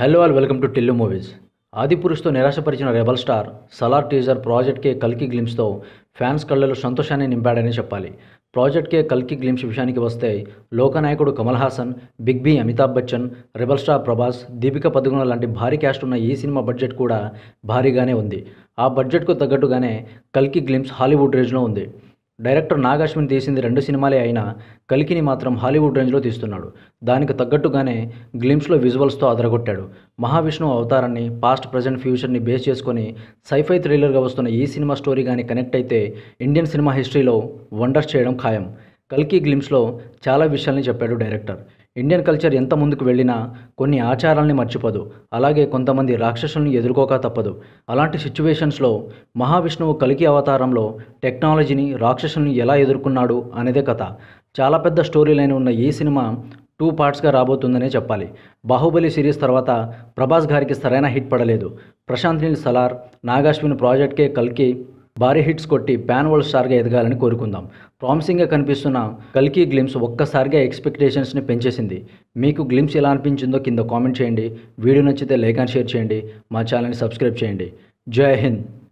hello all welcome to టెల్లు movies ఆదిపురుష్తో నిరాశపరిచిన rebel star Salaar teaser project K కల్కి గ్లిమ్స్తో ఫ్యాన్స్ కళ్ళలో సంతోషాన్ని నింపాడని చెప్పాలి ప్రాజెక్ట్ కే కల్కి గ్లిమ్స్ విషయానికి వస్తే లోకనాయకుడు Kamal Haasan big B Amitabh Bachchan rebel star Prabhas Deepika Padukone లాంటి భారీ క్యాస్ట్ ఉన్న ఈ సినిమా బడ్జెట్ కూడా భారీగానే ఉంది ఆ బడ్జెట్కు తగ్గట్టుగానే కల్కి గ్లిమ్స్ హాలీవుడ్ రేజ్లో ఉంది డైరెక్టర్ నాగాశ్విన్ తీసింది రెండు సినిమాలే అయినా కలికిని మాత్రం హాలీవుడ్ రేంజ్లో తీస్తున్నాడు దానికి తగ్గట్టుగానే గ్లిమ్స్లో విజువల్స్తో అదరగొట్టాడు మహావిష్ణువు అవతారాన్ని పాస్ట్ ప్రజెంట్ ఫ్యూచర్ని బేస్ చేసుకొని సైఫై థ్రిల్లర్గా వస్తున్న ఈ సినిమా స్టోరీ కానీ కనెక్ట్ అయితే ఇండియన్ సినిమా హిస్టరీలో వండర్స్ చేయడం ఖాయం కల్కి గ్లిమ్స్లో చాలా విషయాల్ని చెప్పాడు డైరెక్టర్ ఇండియన్ కల్చర్ ఎంత ముందుకు వెళ్ళినా కొన్ని ఆచారాల్ని మర్చిపోదు అలాగే కొంతమంది రాక్షసుల్ని ఎదుర్కోక తప్పదు అలాంటి సిచ్యువేషన్స్లో మహావిష్ణువు కలికి అవతారంలో టెక్నాలజీని రాక్షసుని ఎలా ఎదుర్కొన్నాడు అనేదే కథ చాలా పెద్ద స్టోరీ లైన్ ఉన్న ఈ సినిమా టూ పార్ట్స్గా రాబోతుందనే చెప్పాలి బాహుబలి సిరీస్ తర్వాత ప్రభాస్ గారికి సరైన హిట్ పడలేదు ప్రశాంత్ నీల్ సలార్ నాగాశ్విన్ ప్రాజెక్ట్కే కల్కి భారీ హిట్స్ కొట్టి ప్యాన్ వరల్డ్ స్టార్గా ఎదగాలని కోరుకుందాం ప్రామిసింగ్గా కనిపిస్తున్న కల్కి గ్లిమ్స్ ఒక్కసారిగా ఎక్స్పెక్టేషన్స్ని పెంచేసింది మీకు గ్లిమ్స్ ఎలా అనిపించిందో కింద కామెంట్ చేయండి వీడియో నచ్చితే లైక్ అండ్ షేర్ చేయండి మా ఛానల్ని సబ్స్క్రైబ్ చేయండి జై హింద్